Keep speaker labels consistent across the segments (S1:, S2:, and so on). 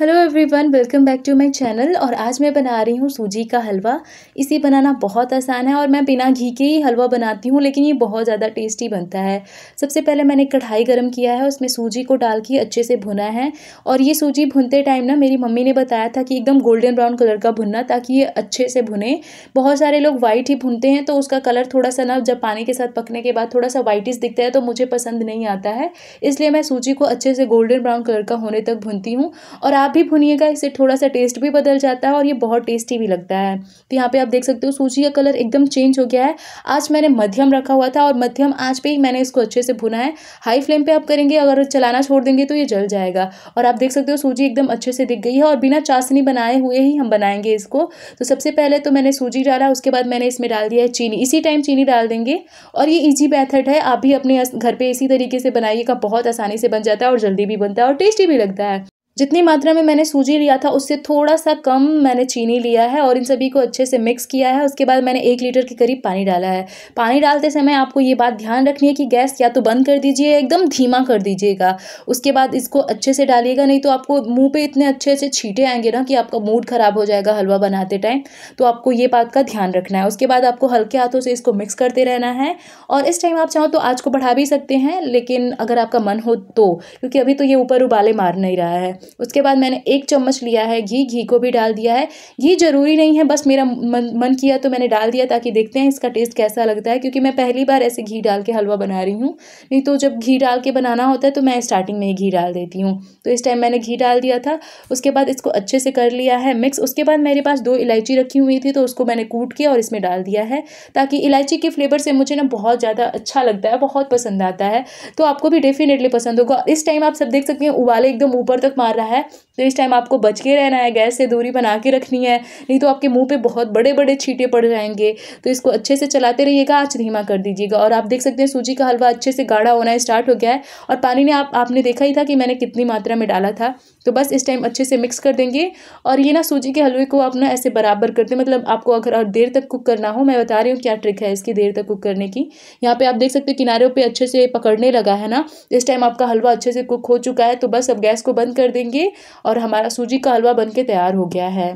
S1: hello everyone welcome back to my channel और आज मैं बना रही हूँ सूजी का हलवा इसे बनाना बहुत आसान है और मैं बिना घी के ही हलवा बनाती हूँ लेकिन ये बहुत ज़्यादा टेस्टी बनता है सबसे पहले मैंने कढ़ाई गर्म किया है उसमें सूजी को डाल के अच्छे से भुना है और ये सूजी भुनते टाइम ना मेरी मम्मी ने बताया था कि एकदम गोल्डन ब्राउन कलर का भुनना ताकि ये अच्छे से भुने बहुत सारे लोग वाइट ही भुनते हैं तो उसका कलर थोड़ा सा ना जब पानी के साथ पकने के बाद थोड़ा सा वाइटिस दिखता है तो मुझे पसंद नहीं आता है इसलिए मैं सूजी को अच्छे से गोल्डन ब्राउन कलर का होने तक भुनती हूँ और आप भी भुनिएगा इससे थोड़ा सा टेस्ट भी बदल जाता है और ये बहुत टेस्टी भी लगता है तो यहाँ पे आप देख सकते हो सूजी का कलर एकदम चेंज हो गया है आज मैंने मध्यम रखा हुआ था और मध्यम आज पर ही मैंने इसको अच्छे से भुना है हाई फ्लेम पर आप करेंगे अगर चलाना छोड़ देंगे तो ये जल जाएगा और आप देख सकते हो सूजी एकदम अच्छे से दिख गई है और बिना चाशनी बनाए हुए ही हम बनाएंगे इसको तो सबसे पहले तो मैंने सूजी डाला उसके बाद मैंने इसमें डाल दिया है चीनी इसी टाइम चीनी डाल देंगे और ये ईजी मैथड है आप भी अपने घर पर इसी तरीके से बनाइएगा बहुत आसानी से बन जाता है और जल्दी भी बनता है और टेस्टी भी लगता है जितनी मात्रा में मैंने सूजी लिया था उससे थोड़ा सा कम मैंने चीनी लिया है और इन सभी को अच्छे से मिक्स किया है उसके बाद मैंने एक लीटर के करीब पानी डाला है पानी डालते समय आपको ये बात ध्यान रखनी है कि गैस या तो बंद कर दीजिए एकदम धीमा कर दीजिएगा उसके बाद इसको अच्छे से डालिएगा नहीं तो आपको मुँह पर इतने अच्छे अच्छे छीटे आएंगे ना कि आपका मूड ख़राब हो जाएगा हलवा बनाते टाइम तो आपको ये बात का ध्यान रखना है उसके बाद आपको हल्के हाथों से इसको मिक्स करते रहना है और इस टाइम आप चाहो तो आज को बढ़ा भी सकते हैं लेकिन अगर आपका मन हो तो क्योंकि अभी तो ये ऊपर उबाले मार नहीं रहा है उसके बाद मैंने एक चम्मच लिया है घी घी को भी डाल दिया है घी ज़रूरी नहीं है बस मेरा मन मन किया तो मैंने डाल दिया ताकि देखते हैं इसका टेस्ट कैसा लगता है क्योंकि मैं पहली बार ऐसे घी डाल के हलवा बना रही हूँ नहीं तो जब घी डाल के बनाना होता है तो मैं स्टार्टिंग में ही घी डाल देती हूँ तो इस टाइम मैंने घी डाल दिया था उसके बाद इसको अच्छे से कर लिया है मिक्स उसके बाद मेरे पास दो इलायची रखी हुई थी तो उसको मैंने कूट के और इसमें डाल दिया है ताकि इलायची के फ्लेवर से मुझे ना बहुत ज़्यादा अच्छा लगता है बहुत पसंद आता है तो आपको भी डेफिनेटली पसंद होगा इस टाइम आप सब देख सकते हैं उबाले एकदम ऊपर तक मार रहा है तो इस टाइम आपको बच के रहना है गैस से दूरी बना के रखनी है नहीं तो आपके मुंह पे बहुत बड़े बड़े छीटे पड़ जाएंगे तो इसको अच्छे से चलाते रहिएगा आँच धीमा कर दीजिएगा और आप देख सकते हैं सूजी का हलवा अच्छे से गाढ़ा होना स्टार्ट हो गया है और पानी ने आप आपने देखा ही था कि मैंने कितनी मात्रा में डाला था तो बस इस टाइम अच्छे से मिक्स कर देंगे और ये ना सूजी के हलवे को आप ना ऐसे बराबर करते मतलब आपको अगर और देर तक कुक करना हो मैं बता रही हूँ क्या ट्रिक है इसकी देर तक कुक करने की यहाँ पे आप देख सकते हो किनारों पे अच्छे से पकड़ने लगा है ना इस टाइम आपका हलवा अच्छे से कुक हो चुका है तो बस अब गैस को बंद कर देंगे लेंगे और हमारा सूजी का हलवा बनके तैयार हो गया है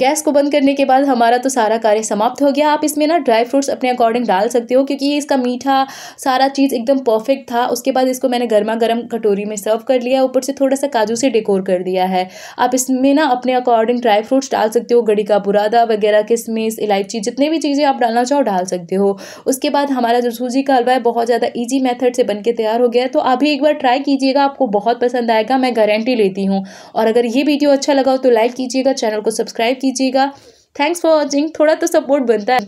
S1: गैस को बंद करने के बाद हमारा तो सारा कार्य समाप्त हो गया आप इसमें ना ड्राई फ्रूट्स अपने अकॉर्डिंग डाल सकते हो क्योंकि ये इसका मीठा सारा चीज़ एकदम परफेक्ट था उसके बाद इसको मैंने गर्मा गर्म कटोरी में सर्व कर लिया ऊपर से थोड़ा सा काजू से डेकोर कर दिया है आप इसमें ना अपने अकॉर्डिंग ड्राई फ्रूट्स डाल सकते हो गड़ी का बुरादा वगैरह किसमिस इलायची जितने भी चीज़ें आप डालना चाहो डाल सकते हो उसके बाद हमारा जो सूजी का हलवा है बहुत ज़्यादा ईजी मैथड से बन के तैयार हो गया तो आप एक बार ट्राई कीजिएगा आपको बहुत पसंद आएगा मैं गारंटी लेती हूँ और अगर ये वीडियो अच्छा लगा हो तो लाइक कीजिएगा चैनल को सब्सक्राइब कीजिएगा थैंक्स फॉर वॉचिंग थोड़ा तो सपोर्ट बनता है